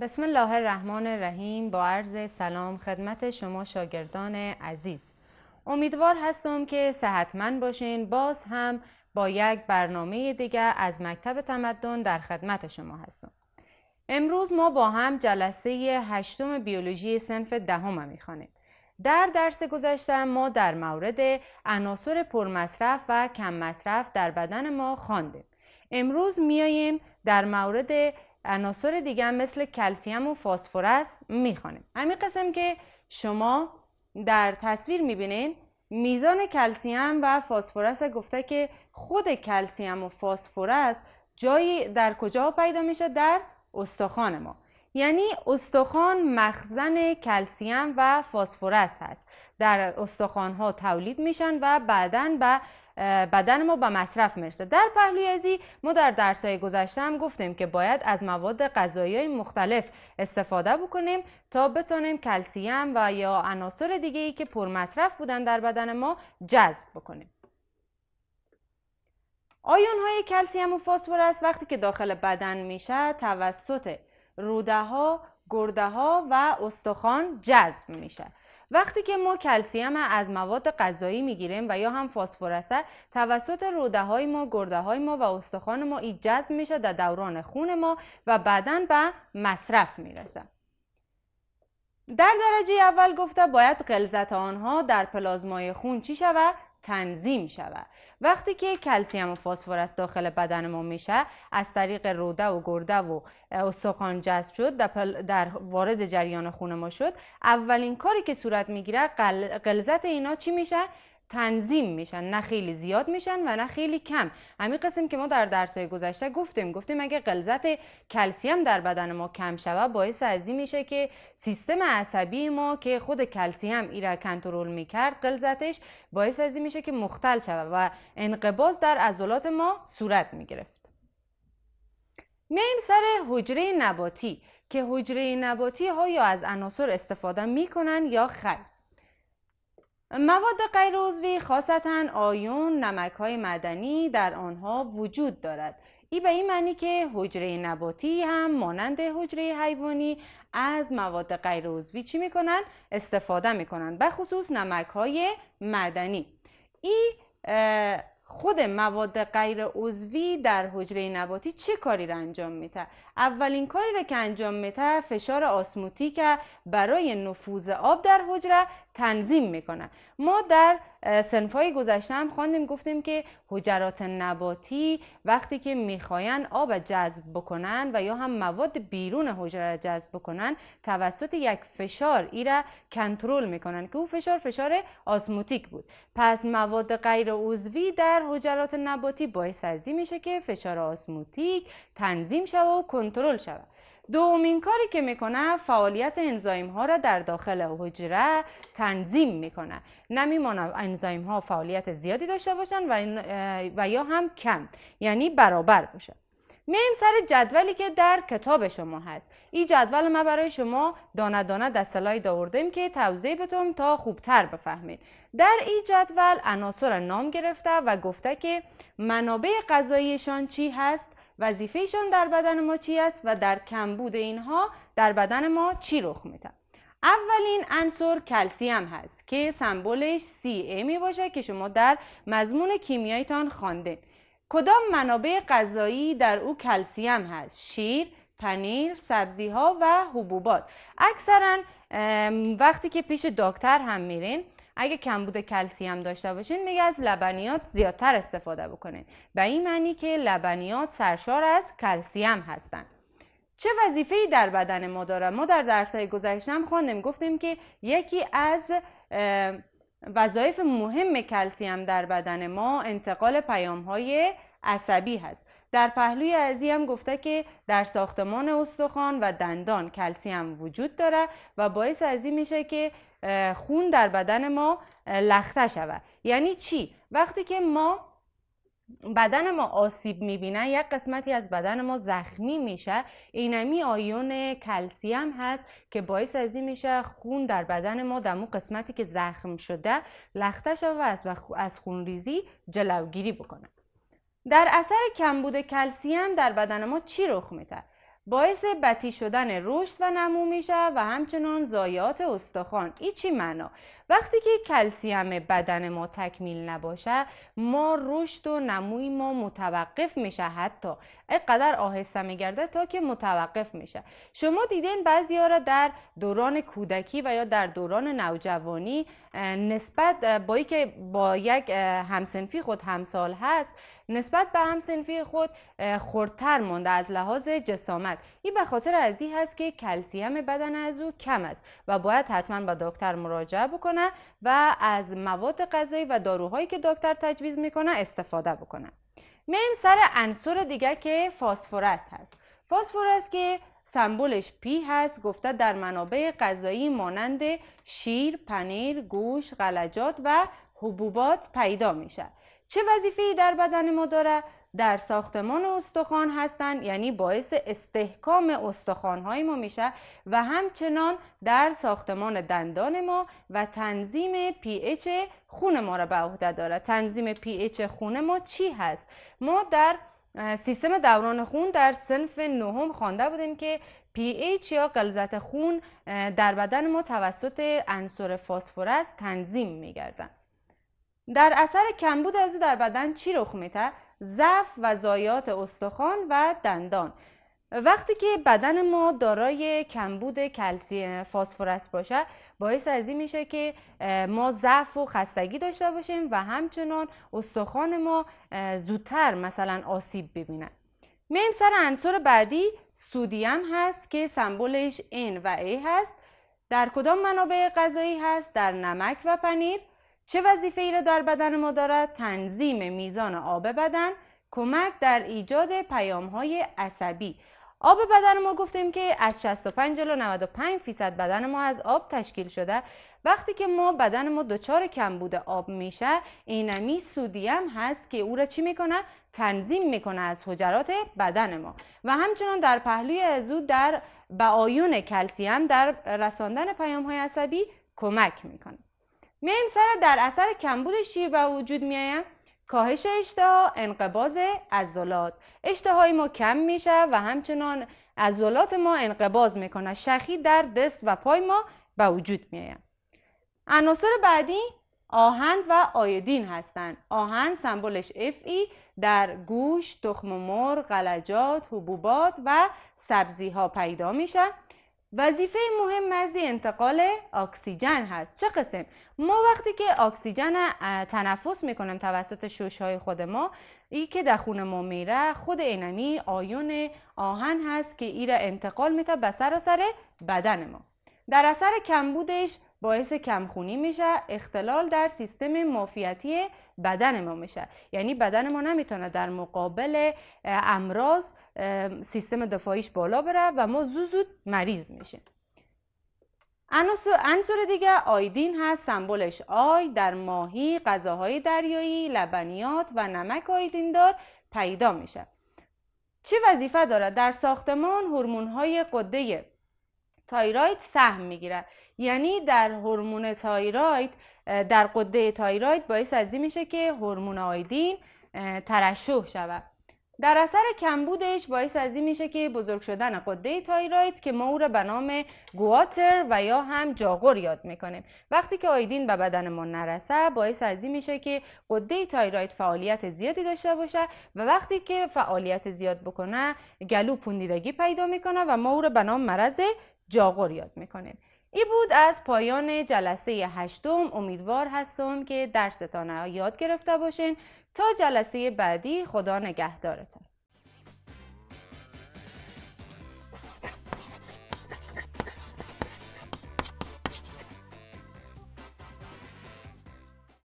بسم الله الرحمن الرحیم با عرض سلام خدمت شما شاگردان عزیز امیدوار هستم که صحتمند باشین باز هم با یک برنامه دیگر از مکتب تمدن در خدمت شما هستم امروز ما با هم جلسه هشتم بیولوژی سنف دهم ده میخوانیم در درس گذشته ما در مورد عناصر پرمصرف و کم مصرف در بدن ما خواندیم امروز میاییم در مورد عناصر دیگه مثل کلسیم و فاسفورس میخوانیم همین قسم که شما در تصویر میبینین میزان کلسیم و است گفته که خود کلسیم و فاسفورس جایی در کجا پیدا میشه در استخوان ما یعنی استخوان مخزن کلسیم و فسفر هست در استخوان ها تولید میشن و بعدا به بدن ما به مصرف میرسه در پهلوی ازی، ما در درس های گذشته هم گفتیم که باید از مواد غذایی مختلف استفاده بکنیم تا بتونیم کلسیم و یا عناصر دیگه ای که پرمصرف بودن در بدن ما جذب بکنیم آیون های کلسیم و است وقتی که داخل بدن میشه توسط روده ها، گرده ها و استخوان جذب میشه وقتی که ما کلسیم از مواد غذایی میگیریم و یا هم فاسفورسه توسط روده های ما گرده های ما و استخوان ما ای جذب میشه در دوران خون ما و بعدا به مصرف میرسه در درجه اول گفته باید غلظت آنها در پلازمای خون چی شود تنظیم شود وقتی که کلسیم و از داخل بدن ما میشه از طریق روده و گرده و استخوان جذب شد در وارد جریان خون ما شد اولین کاری که صورت میگیره قل... اینا چی میشه تنظیم میشن نه خیلی زیاد میشن و نه خیلی کم همین قسم که ما در درس های گذشته گفتیم گفتیم اگه غلظت کلسیم در بدن ما کم شود باعث از میشه که سیستم عصبی ما که خود کلسیم ایرا کنترل میکرد غلظتش باعث از میشه که مختل شود و انقباض در عضلات ما صورت میگرفت میایم سر حجره نباتی که حجره نباتی ها یا از عناصر استفاده میکنن یا خیر مواد غیر عضوی خاصتا آیون نمک های مدنی در آنها وجود دارد ای به این معنی که حجره نباتی هم مانند حجره حیوانی از مواد غیر عضوی چی می‌کنند، استفاده میکنند به خصوص نمک های مدنی ای خود مواد غیر عضوی در حجره نباتی چه کاری را انجام میده اولین کاری را که انجام میته فشار آسموتیک برای نفوذ آب در حجره تنظیم میکنه ما در سنفای گذشته هم خواندیم گفتیم که حجرات نباتی وقتی که میخواین آب جذب بکنن و یا هم مواد بیرون حجره جذب بکنن توسط یک فشار ای را کنترل میکنن که او فشار فشار آسموتیک بود پس مواد غیر عضوی در حجرات نباتی باعث ازی میشه که فشار آسموتیک تنظیم شوه و کنترل شود دومین کاری که میکنه فعالیت انزایم ها را در داخل حجره تنظیم میکنه نمیمانه انزایم ها فعالیت زیادی داشته باشن و, و یا هم کم یعنی برابر باشه میم سر جدولی که در کتاب شما هست این جدول ما برای شما دانه دانه در سلای که توضیح بتونم تا خوبتر بفهمید در این جدول عناصر نام گرفته و گفته که منابع غذاییشان چی هست وظیفهشان در بدن ما چی است و در کمبود اینها در بدن ما چی رخ میده اولین عنصر کلسیم هست که سمبلش Ca می باشه که شما در مضمون کیمیایتان خوانده کدام منابع غذایی در او کلسیم هست شیر پنیر سبزی ها و حبوبات اکثرا وقتی که پیش دکتر هم میرین اگه کمبود کلسیم داشته باشین میگه از لبنیات زیادتر استفاده بکنین به این معنی که لبنیات سرشار از کلسیم هستند چه وظیفه ای در بدن ما داره ما در درس های گذشته هم خواندیم گفتیم که یکی از وظایف مهم کلسیم در بدن ما انتقال پیام های عصبی هست در پهلوی ازی هم گفته که در ساختمان استخوان و دندان کلسیم وجود داره و باعث ازی میشه که خون در بدن ما لخته شود یعنی چی وقتی که ما بدن ما آسیب میبینه یک قسمتی از بدن ما زخمی میشه اینمی آیون کلسیم هست که باعث از این میشه خون در بدن ما در اون قسمتی که زخم شده لخته شود و از خون ریزی جلوگیری بکنه در اثر کمبود کلسیم در بدن ما چی رخ میده باعث بتی شدن رشد و نمو میشه و همچنان زایات استخوان ایچی چی معنا وقتی که کلسیم بدن ما تکمیل نباشه ما رشد و نموی ما متوقف میشه حتی قدر آهسته میگرده تا که متوقف میشه شما دیدین ها را در دوران کودکی و یا در دوران نوجوانی نسبت با که با یک همسنفی خود همسال هست نسبت به همسنفی خود خوردتر مانده از لحاظ جسامت این به خاطر از این هست که کلسیم بدن از او کم است و باید حتما به با دکتر مراجعه بکنه و از مواد غذایی و داروهایی که دکتر تجویز میکنه استفاده بکنه میم سر عنصر دیگه که فسفر هست فسفر که سمبولش پی هست گفته در منابع غذایی مانند شیر، پنیر، گوش، غلجات و حبوبات پیدا میشه چه ای در بدن ما داره در ساختمان استخوان هستند یعنی باعث استحکام های ما میشه و همچنان در ساختمان دندان ما و تنظیم پی اچ خون ما را به عهده دارد تنظیم پی اچ خون ما چی هست ما در سیستم دوران خون در صنف نهم خوانده بودیم که اچ یا غلظت خون در بدن ما توسط عنصر فسفر است تنظیم میگردن در اثر کمبود از او در بدن چی رخ میده ضعف و زایات استخوان و دندان وقتی که بدن ما دارای کمبود کلسیم فسفرس باشه باعث از این میشه که ما ضعف و خستگی داشته باشیم و همچنان استخوان ما زودتر مثلا آسیب ببینن میم سر عنصر بعدی سودیم هست که سمبولش N و A هست در کدام منابع غذایی هست در نمک و پنیر چه وظیفه ای را در بدن ما دارد؟ تنظیم میزان آب بدن کمک در ایجاد پیام های عصبی آب بدن ما گفتیم که از 65 الی 95 فیصد بدن ما از آب تشکیل شده وقتی که ما بدن ما دچار بوده آب میشه اینمی سودیم هست که او را چی میکنه تنظیم میکنه از حجرات بدن ما و همچنان در پهلوی از او در به کلسیم در رساندن پیام های عصبی کمک میکنه میم سر در اثر کمبود شیر و وجود میایم کاهش اشتها انقباض عضلات اشتهای ما کم میشه و همچنان عضلات ما انقباض میکنه شخی در دست و پای ما به وجود میایم عناصر بعدی آهن و آیدین هستند آهن سمبلش ای در گوش، تخم مرغ، غلجات، حبوبات و سبزی ها پیدا میشه وظیفه مهم از انتقال اکسیژن هست چه قسم ما وقتی که اکسیژن تنفس میکنیم توسط شوشهای های خود ما ای که در خون ما میره خود اینمی آیون آهن هست که ای را انتقال میده به سراسر بدن ما در اثر کمبودش باعث کمخونی میشه اختلال در سیستم مافیتی بدن ما میشه یعنی بدن ما نمیتونه در مقابل امراض سیستم دفاعیش بالا بره و ما زود زود مریض میشیم انصور دیگه آیدین هست سمبولش آی در ماهی غذاهای دریایی لبنیات و نمک آیدین دار پیدا میشه چه وظیفه داره؟ در ساختمان هورمون های قده تایرایت سهم میگیره یعنی در هورمون تایرایت در قده تایراید باعث از این میشه که هورمون آیدین ترشح شود در اثر کمبودش باعث از این میشه که بزرگ شدن قده تایراید که ما او را به نام گواتر و یا هم جاغور یاد میکنیم وقتی که آیدین به بدن ما نرسه باعث از این میشه که قده تایراید فعالیت زیادی داشته باشه و وقتی که فعالیت زیاد بکنه گلو پوندیدگی پیدا میکنه و ما او را به نام مرض جاغور یاد میکنیم ای بود از پایان جلسه هشتم امیدوار هستم که درستان یاد گرفته باشین تا جلسه بعدی خدا نگهدارتان